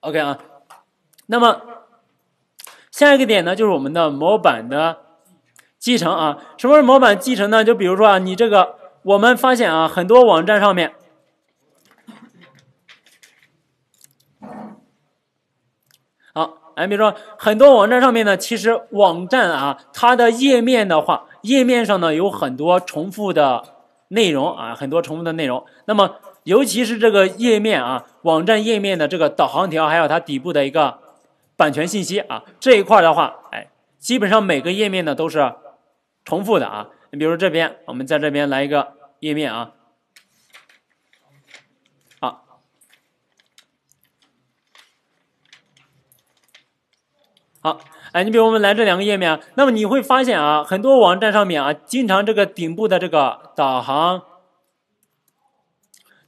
OK 啊，那么下一个点呢，就是我们的模板的继承啊。什么是模板继承呢？就比如说啊，你这个我们发现啊，很多网站上面，好哎，比如说很多网站上面呢，其实网站啊，它的页面的话，页面上呢有很多重复的内容啊，很多重复的内容。那么尤其是这个页面啊，网站页面的这个导航条，还有它底部的一个版权信息啊，这一块的话，哎，基本上每个页面呢都是重复的啊。你比如这边，我们在这边来一个页面啊，好，好，哎，你比如我们来这两个页面，那么你会发现啊，很多网站上面啊，经常这个顶部的这个导航。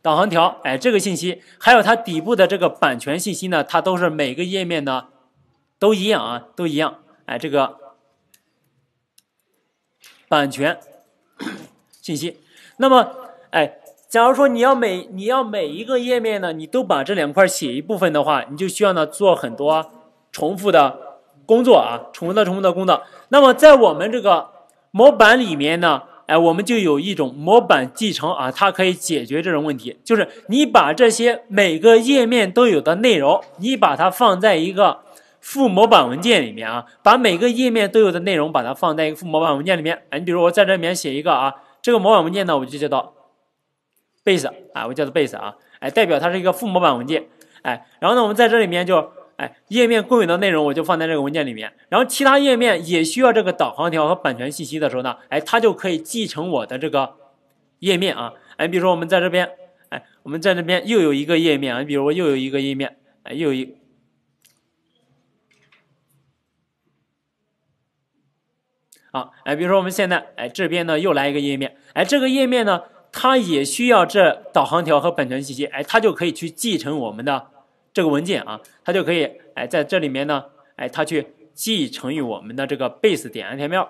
导航条，哎，这个信息还有它底部的这个版权信息呢，它都是每个页面呢都一样啊，都一样。哎，这个版权信息。那么，哎，假如说你要每你要每一个页面呢，你都把这两块写一部分的话，你就需要呢做很多重复的工作啊，重复的重复的工作。那么在我们这个模板里面呢？哎，我们就有一种模板继承啊，它可以解决这种问题。就是你把这些每个页面都有的内容，你把它放在一个副模板文件里面啊，把每个页面都有的内容，把它放在一个副模板文件里面。哎，你比如我在这里面写一个啊，这个模板文件呢，我就叫到 base 啊，我叫做 base 啊，哎，代表它是一个副模板文件。哎，然后呢，我们在这里面就。哎，页面共有的内容我就放在这个文件里面，然后其他页面也需要这个导航条和版权信息的时候呢，哎，它就可以继承我的这个页面啊。哎，比如说我们在这边，哎，我们在这边又有一个页面啊，你比如说又有一个页面，哎，又有一，好，哎，比如说我们现在，哎，这边呢又来一个页面，哎，这个页面呢它也需要这导航条和版权信息，哎，它就可以去继承我们的。这个文件啊，它就可以，哎，在这里面呢，哎，它去继承于我们的这个 base 点安天 l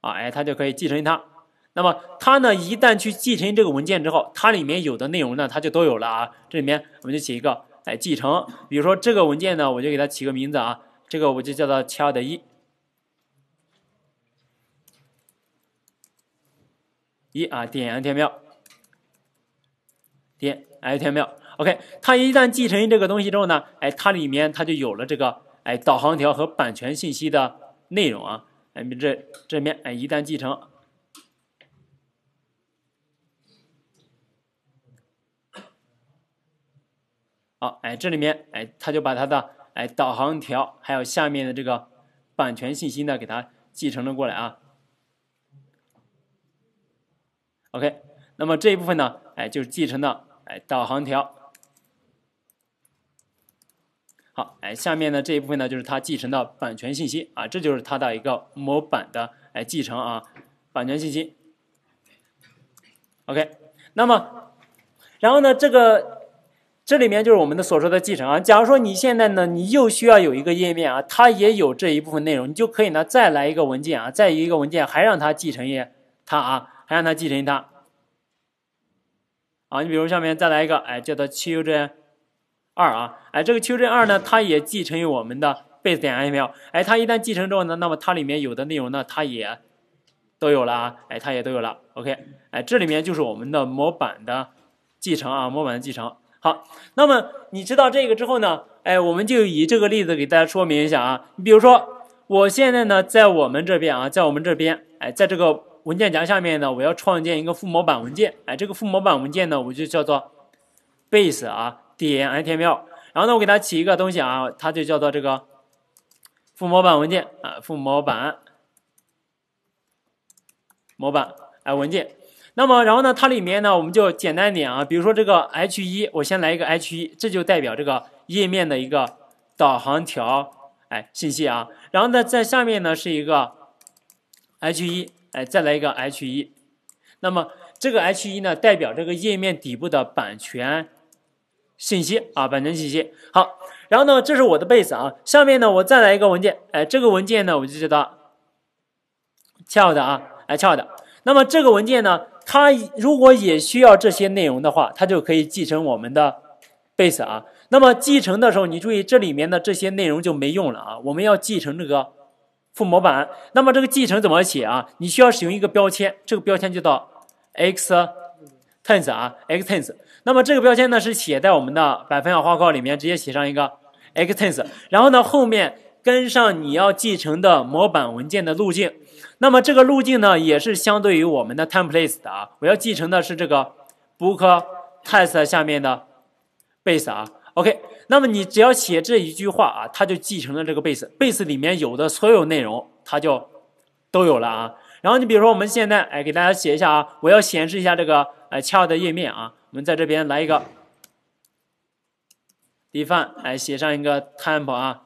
啊，哎，它就可以继承它。那么它呢，一旦去继承这个文件之后，它里面有的内容呢，它就都有了啊。这里面我们就写一个，哎，继承。比如说这个文件呢，我就给它起个名字啊，这个我就叫做七二点一，一啊，点安天 l 点。哎，听见没有？OK，它一旦继承这个东西之后呢，哎，它里面它就有了这个哎导航条和版权信息的内容啊。哎，这这面哎，一旦继承，好，哎，这里面哎，它就把它的哎导航条还有下面的这个版权信息呢，给它继承了过来啊。OK，那么这一部分呢，哎，就是继承的。哎，导航条，好，哎，下面呢这一部分呢就是它继承的版权信息啊，这就是它的一个模板的哎继承啊，版权信息。OK，那么，然后呢这个这里面就是我们的所说的继承啊。假如说你现在呢你又需要有一个页面啊，它也有这一部分内容，你就可以呢再来一个文件啊，再一个文件还让它继承一它啊，还让它继承一它。啊，你比如下面再来一个，哎，叫做 e n 二啊，哎，这个 children 二呢，它也继承于我们的 Base 点 I l 哎，它一旦继承之后呢，那么它里面有的内容呢，它也都有了啊，哎，它也都有了，OK，哎，这里面就是我们的模板的继承啊，模板的继承。好，那么你知道这个之后呢，哎，我们就以这个例子给大家说明一下啊，你比如说，我现在呢，在我们这边啊，在我们这边，哎，在这个。文件夹下面呢，我要创建一个附模板文件，哎，这个附模板文件呢，我就叫做 base 啊，点 html，然后呢，我给它起一个东西啊，它就叫做这个附模板文件啊，附模板模板哎，文件。那么然后呢，它里面呢，我们就简单点啊，比如说这个 h1，我先来一个 h1，这就代表这个页面的一个导航条哎，信息啊。然后呢，在下面呢是一个 h1。哎，再来一个 h1，那么这个 h1 呢，代表这个页面底部的版权信息啊，版权信息。好，然后呢，这是我的 base 啊，下面呢，我再来一个文件，哎，这个文件呢，我就叫它“俏的”啊，哎，“俏的”。那么这个文件呢，它如果也需要这些内容的话，它就可以继承我们的 base 啊。那么继承的时候，你注意这里面的这些内容就没用了啊，我们要继承这个。附模板，那么这个继承怎么写啊？你需要使用一个标签，这个标签就叫 extends 啊 extends。那么这个标签呢是写在我们的百分号花括里面，直接写上一个 extends，然后呢后面跟上你要继承的模板文件的路径。那么这个路径呢也是相对于我们的 templates 啊，我要继承的是这个 book test 下面的 base 啊。OK，那么你只要写这一句话啊，它就继承了这个 base，base 里面有的所有内容，它就都有了啊。然后你比如说我们现在哎，给大家写一下啊，我要显示一下这个哎，child 页面啊，我们在这边来一个，define，哎，写上一个 t e m p e 啊，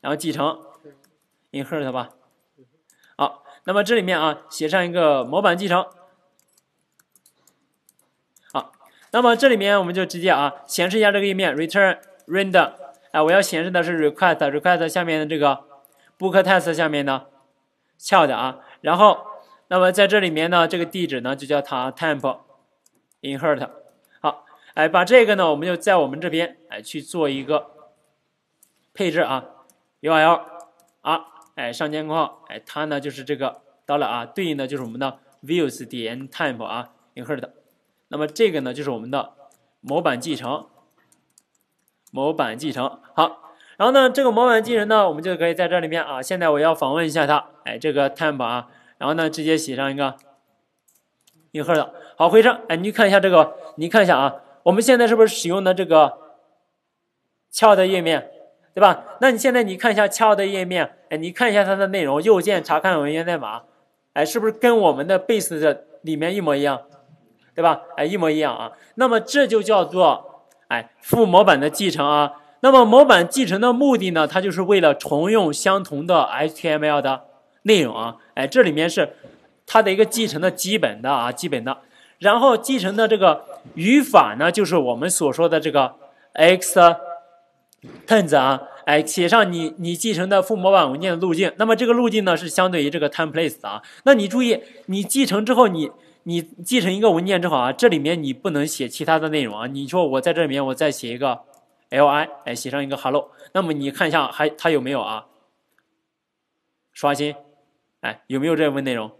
然后继承 inherit 吧。好，那么这里面啊，写上一个模板继承。那么这里面我们就直接啊显示一下这个页面，return render，哎，我要显示的是 request，request 下面的这个 booktest 下面的 child 啊，然后那么在这里面呢，这个地址呢就叫它 temp inherit，好，哎，把这个呢我们就在我们这边哎去做一个配置啊，url 啊，哎上监括号，哎它呢就是这个到了啊，对应的就是我们的 views 点 temp 啊 inherit。那么这个呢，就是我们的模板继承。模板继承好，然后呢，这个模板继承呢，我们就可以在这里面啊。现在我要访问一下它，哎，这个 temp 啊，然后呢，直接写上一个 i n d e 好，回车，哎，你看一下这个，你看一下啊，我们现在是不是使用的这个 q a 的页面，对吧？那你现在你看一下 q a 的页面，哎，你看一下它的内容，右键查看文件代码，哎，是不是跟我们的 base 的里面一模一样？对吧？哎，一模一样啊。那么这就叫做哎副模板的继承啊。那么模板继承的目的呢，它就是为了重用相同的 HTML 的内容啊。哎，这里面是它的一个继承的基本的啊基本的。然后继承的这个语法呢，就是我们所说的这个 x t e n d s 啊。哎，写上你你继承的副模板文件的路径。那么这个路径呢，是相对于这个 template 啊。那你注意，你继承之后你。你继承一个文件之后啊，这里面你不能写其他的内容啊。你说我在这里面我再写一个 li，哎，写上一个 hello，那么你看一下还它有没有啊？刷新，哎，有没有这部分内容？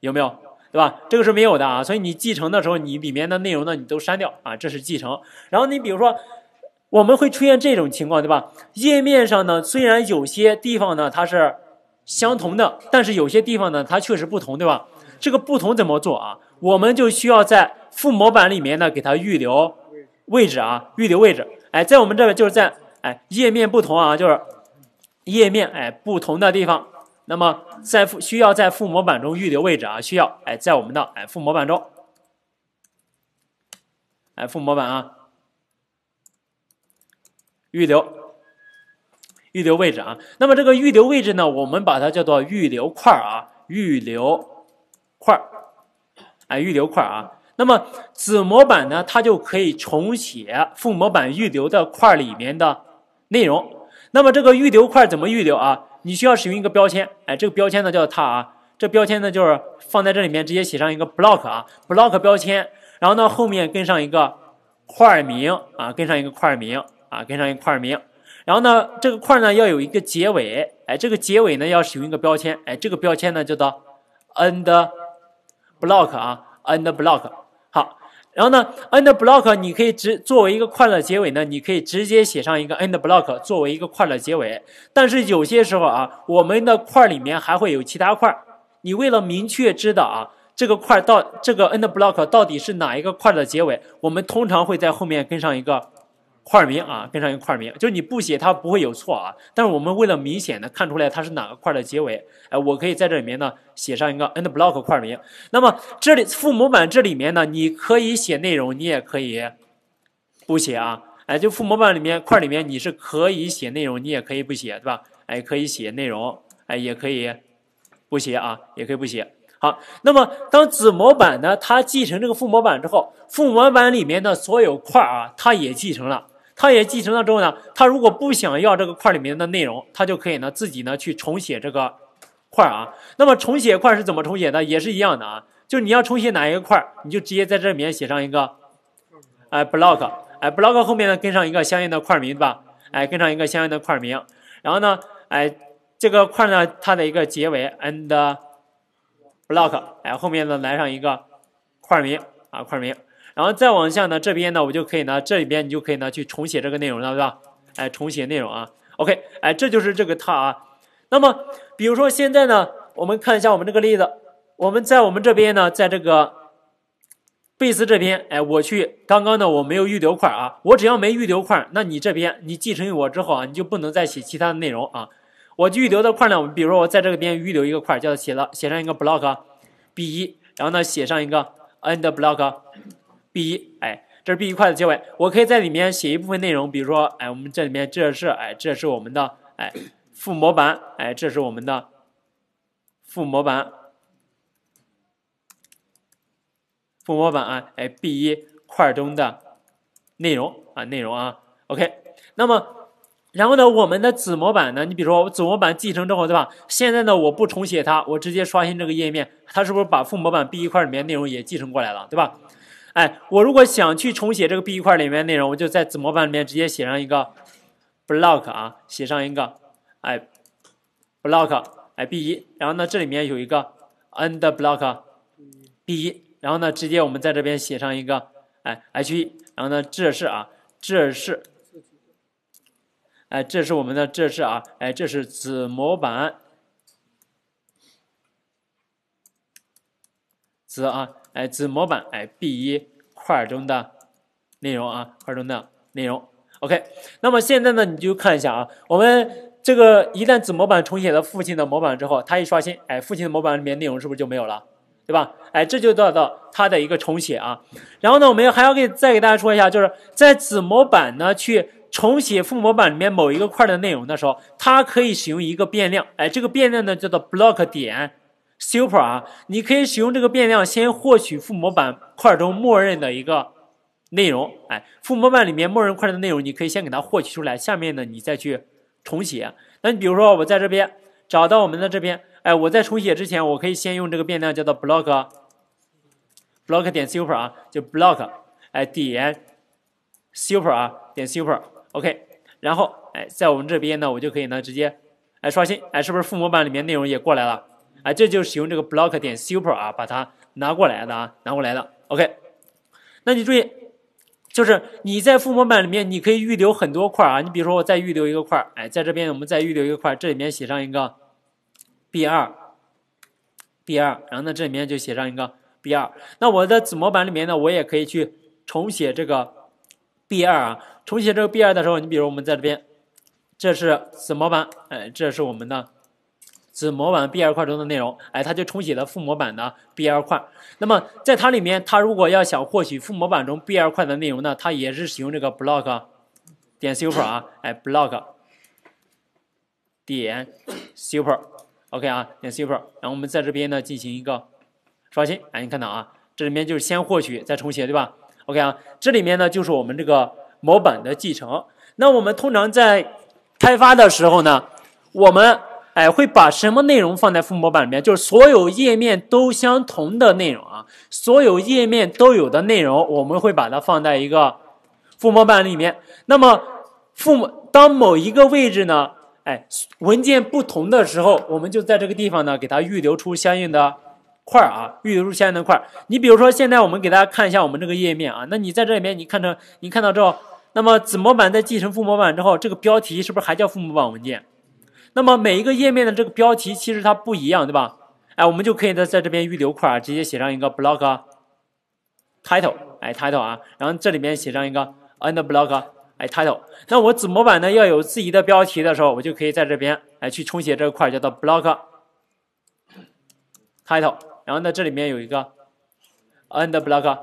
有没有？对吧？这个是没有的啊。所以你继承的时候，你里面的内容呢你都删掉啊。这是继承。然后你比如说，我们会出现这种情况对吧？页面上呢虽然有些地方呢它是相同的，但是有些地方呢它确实不同对吧？这个不同怎么做啊？我们就需要在副模板里面呢，给它预留位置啊，预留位置。哎，在我们这边就是在哎页面不同啊，就是页面哎不同的地方，那么在需要在副模板中预留位置啊，需要哎在我们的哎副模板中，哎副模板啊，预留预留位置啊。那么这个预留位置呢，我们把它叫做预留块啊，预留。块儿，哎，预留块啊。那么子模板呢，它就可以重写父模板预留的块里面的内容。那么这个预留块怎么预留啊？你需要使用一个标签，哎，这个标签呢叫它啊。这标签呢就是放在这里面，直接写上一个 block 啊 block 标签，然后呢后面跟上一个块名啊，跟上一个块名啊，跟上一个块名。然后呢这个块呢要有一个结尾，哎，这个结尾呢要使用一个标签，哎，这个标签呢叫做 end。block 啊，end block，好，然后呢，end block，你可以直作为一个块的结尾呢，你可以直接写上一个 end block 作为一个块的结尾。但是有些时候啊，我们的块里面还会有其他块，你为了明确知道啊，这个块到这个 end block 到底是哪一个块的结尾，我们通常会在后面跟上一个。块名啊，跟上一个块名，就是你不写它不会有错啊。但是我们为了明显的看出来它是哪个块的结尾，哎，我可以在这里面呢写上一个 n d block 块名。那么这里父模板这里面呢，你可以写内容，你也可以不写啊。哎，就父模板里面块里面你是可以写内容，你也可以不写，对吧？哎，可以写内容，哎，也可以不写啊，也可以不写。好，那么当子模板呢，它继承这个父模板之后，父模板里面的所有块啊，它也继承了。它也继承了之后呢，它如果不想要这个块里面的内容，它就可以呢自己呢去重写这个块啊。那么重写块是怎么重写的？也是一样的啊，就你要重写哪一个块，你就直接在这里面写上一个哎 block，哎 block 后面呢跟上一个相应的块名对吧？哎跟上一个相应的块名，然后呢哎这个块呢它的一个结尾 and block，哎后面呢来上一个块名啊块名。然后再往下呢，这边呢，我就可以呢，这里边你就可以呢去重写这个内容了，对吧？哎，重写内容啊，OK，哎，这就是这个它啊。那么，比如说现在呢，我们看一下我们这个例子，我们在我们这边呢，在这个贝斯这边，哎，我去，刚刚呢我没有预留块啊，我只要没预留块，那你这边你继承我之后啊，你就不能再写其他的内容啊。我预留的块呢，我们比如说我在这个边预留一个块，叫写了写上一个 block b 一，然后呢写上一个 e n d block。B 一，哎，这是 B 一块的结尾，我可以在里面写一部分内容，比如说，哎，我们这里面这是，哎，这是我们的，哎，副模板，哎，这是我们的副模板，副模板，哎，B 一块中的内容啊，内容啊，OK。那么，然后呢，我们的子模板呢，你比如说子模板继承之后，对吧？现在呢，我不重写它，我直接刷新这个页面，它是不是把副模板 B 一块里面内容也继承过来了，对吧？哎，我如果想去重写这个 B 一块里面内容，我就在子模板里面直接写上一个 block 啊，写上一个哎 block 哎 B 一，然后呢这里面有一个 end block B 一，然后呢直接我们在这边写上一个哎 H 一，然后呢这是啊这是哎这是我们的这是啊哎这是子模板子啊。哎，子模板哎，B 一块中的内容啊，块中的内容。OK，那么现在呢，你就看一下啊，我们这个一旦子模板重写了父亲的模板之后，它一刷新，哎，父亲的模板里面内容是不是就没有了，对吧？哎，这就叫做它的一个重写啊。然后呢，我们还要给再给大家说一下，就是在子模板呢去重写父模板里面某一个块的内容的时候，它可以使用一个变量，哎，这个变量呢叫做 block 点。super 啊，你可以使用这个变量先获取附模板块中默认的一个内容，哎，附模板里面默认块的内容你可以先给它获取出来，下面呢你再去重写。那你比如说我在这边找到我们的这边，哎，我在重写之前，我可以先用这个变量叫做 block，block 点 super 啊，就 block 哎点 super 啊点 super，OK，然后哎在我们这边呢，我就可以呢直接哎刷新，哎是不是附模板里面内容也过来了？哎，这就是使用这个 block 点 super 啊，把它拿过来的啊，拿过来的。OK，那你注意，就是你在父模板里面你可以预留很多块啊，你比如说我再预留一个块，哎，在这边我们再预留一个块，这里面写上一个 b2，b2，然后呢这里面就写上一个 b2。那我的子模板里面呢，我也可以去重写这个 b2 啊，重写这个 b2 的时候，你比如我们在这边，这是子模板，哎，这是我们的。子模板 BL 块中的内容，哎，它就重写了父模板的 BL 块。那么在它里面，它如果要想获取父模板中 BL 块的内容呢，它也是使用这个 block 点 super 啊，哎，block 点 super，OK 啊，点 super，然后我们在这边呢进行一个刷新，哎，你看到啊，这里面就是先获取再重写，对吧？OK 啊，这里面呢就是我们这个模板的继承。那我们通常在开发的时候呢，我们哎，会把什么内容放在父模板里面？就是所有页面都相同的内容啊，所有页面都有的内容，我们会把它放在一个父模板里面。那么父模当某一个位置呢？哎，文件不同的时候，我们就在这个地方呢，给它预留出相应的块儿啊，预留出相应的块儿。你比如说，现在我们给大家看一下我们这个页面啊，那你在这里面，你看着，你看到之后，那么子模板在继承父模板之后，这个标题是不是还叫父模板文件？那么每一个页面的这个标题其实它不一样，对吧？哎，我们就可以在在这边预留块儿，直接写上一个 block title，哎，title 啊，然后这里面写上一个 end block，哎，title。那我子模板呢要有自己的标题的时候，我就可以在这边哎去重写这块叫做 block title，然后呢这里面有一个 end block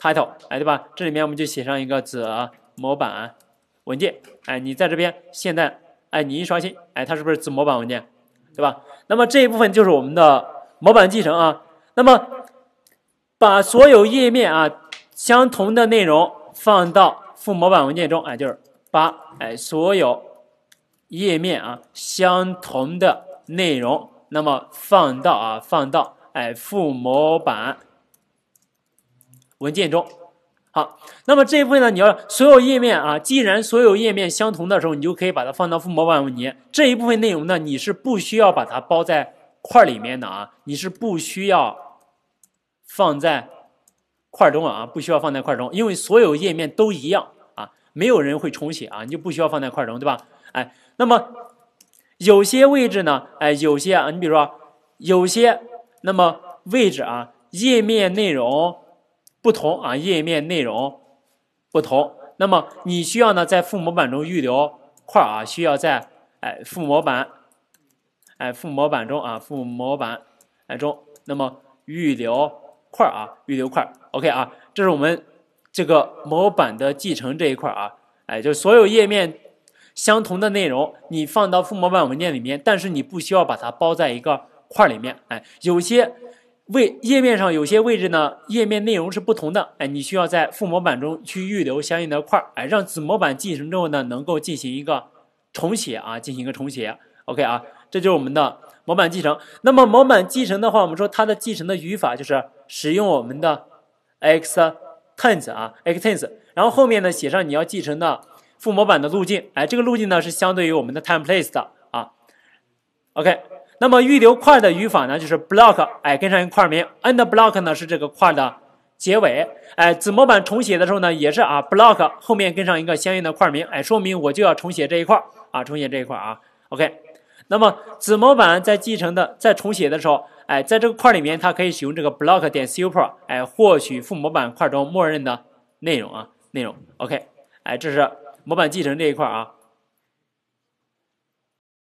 title，哎，对吧？这里面我们就写上一个子模板文件，哎，你在这边现在。哎，你一刷新，哎，它是不是子模板文件，对吧？那么这一部分就是我们的模板继承啊。那么把所有页面啊相同的内容放到副模板文件中，哎，就是把哎所有页面啊相同的内容，那么放到啊放到哎副模板文件中。好，那么这一部分呢？你要所有页面啊，既然所有页面相同的时候，你就可以把它放到覆膜万物泥这一部分内容呢，你是不需要把它包在块里面的啊，你是不需要放在块中啊，不需要放在块中，因为所有页面都一样啊，没有人会重写啊，你就不需要放在块中，对吧？哎，那么有些位置呢，哎，有些啊，你比如说有些那么位置啊，页面内容。不同啊，页面内容不同，那么你需要呢在父模板中预留块啊，需要在哎父模板哎父模板中啊父模板哎中，那么预留块啊预留块，OK 啊，这是我们这个模板的继承这一块啊，哎就所有页面相同的内容你放到父模板文件里面，但是你不需要把它包在一个块里面，哎有些。位页面上有些位置呢，页面内容是不同的，哎，你需要在副模板中去预留相应的块儿，哎，让子模板继承之后呢，能够进行一个重写啊，进行一个重写。OK 啊，这就是我们的模板继承。那么模板继承的话，我们说它的继承的语法就是使用我们的 extends 啊 extends，然后后面呢写上你要继承的副模板的路径，哎，这个路径呢是相对于我们的 templates 的啊。OK。那么预留块的语法呢，就是 block，哎，跟上一块名，end block 呢是这个块的结尾，哎，子模板重写的时候呢，也是啊，block 后面跟上一个相应的块名，哎，说明我就要重写这一块儿啊，重写这一块儿啊，OK，那么子模板在继承的在重写的时候，哎，在这个块里面，它可以使用这个 block 点 super，哎，获取父模板块中默认的内容啊，内容，OK，哎，这是模板继承这一块儿啊。